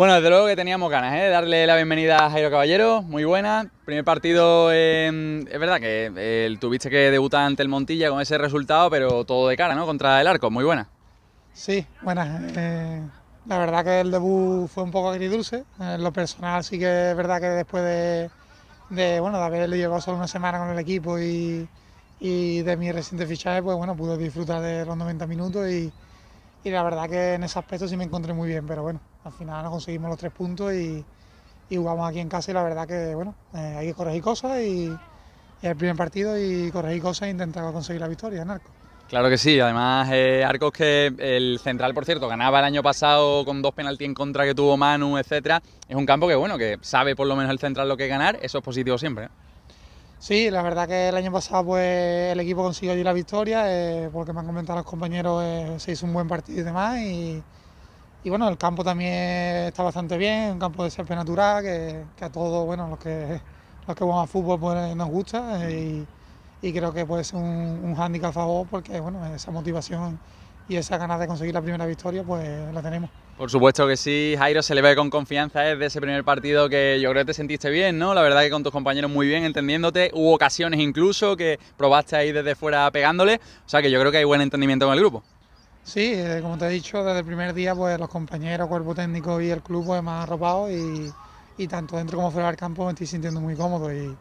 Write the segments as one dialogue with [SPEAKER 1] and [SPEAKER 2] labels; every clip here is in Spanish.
[SPEAKER 1] Bueno, desde luego que teníamos ganas ¿eh? de darle la bienvenida a Jairo Caballero, muy buena. Primer partido, es verdad que eh, tuviste que debutar ante el Montilla con ese resultado, pero todo de cara, ¿no? Contra el arco, muy buena.
[SPEAKER 2] Sí, buena. Eh, la verdad que el debut fue un poco agridulce. En lo personal sí que es verdad que después de, bueno, de haberle llevado solo una semana con el equipo y, de mi reciente fichaje, pues bueno, pude disfrutar de los 90 minutos y la verdad que en ese aspecto sí me encontré muy bien, pero bueno. Al final nos conseguimos los tres puntos y, jugamos aquí en casa y la verdad que bueno, eh, hay que corregir cosas y, el primer partido y corregir cosas e intentar conseguir la victoria en arco.
[SPEAKER 1] Claro que sí, además eh, Arcos que el central, por cierto, ganaba el año pasado con dos penaltis en contra que tuvo Manu, etcétera. Es un campo que bueno, que sabe por lo menos el central lo que ganar, eso es positivo siempre. ¿eh?
[SPEAKER 2] Sí, la verdad que el año pasado pues el equipo consiguió allí la victoria, porque me han comentado los compañeros se hizo un buen partido y demás y, y bueno, el campo también está bastante bien, un campo de césped natural que, a todos, bueno, los que los que juegan a fútbol pues, eh, nos gusta eh, y, creo que puede ser un, un hándicap a favor porque, bueno, esa motivación y esa ganas de conseguir la primera victoria, pues la tenemos.
[SPEAKER 1] Por supuesto que sí, Jairo se le ve con confianza desde ¿eh? ese primer partido que yo creo que te sentiste bien, ¿no? La verdad que con tus compañeros muy bien, entendiéndote, hubo ocasiones incluso que probaste ahí desde fuera pegándole, o sea que yo creo que hay buen entendimiento con el grupo.
[SPEAKER 2] Sí, eh, como te he dicho, desde el primer día pues los compañeros, cuerpo técnico y el club pues, me han arropado y, tanto dentro como fuera del campo me estoy sintiendo muy cómodo y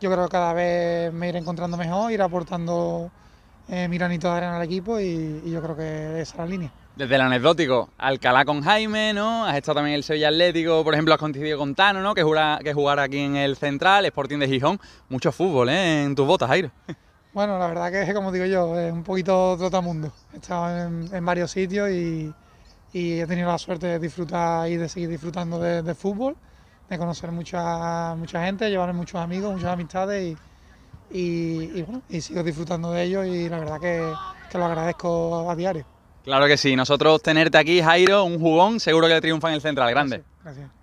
[SPEAKER 2] yo creo que cada vez me iré encontrando mejor, iré aportando eh, mi granito de arena al equipo y, yo creo que esa es la línea.
[SPEAKER 1] Desde el anecdótico, Alcalá con Jaime, ¿no? Has estado también en el Sevilla Atlético, por ejemplo, has coincidido con Tano, ¿no? Que, jura, que jugar aquí en el Central, Sporting de Gijón. Mucho fútbol, ¿eh? En tus botas, Jairo.
[SPEAKER 2] Bueno, la verdad que, como digo yo, es un poquito trotamundo. He estado en, varios sitios y, he tenido la suerte de disfrutar y de seguir disfrutando de, fútbol, de conocer mucha, mucha gente, llevar muchos amigos, muchas amistades y, bueno, y sigo disfrutando de ello y la verdad que, lo agradezco a diario.
[SPEAKER 1] Claro que sí, nosotros tenerte aquí, Jairo, un jugón, seguro que triunfa en el Central, grande.
[SPEAKER 2] gracias.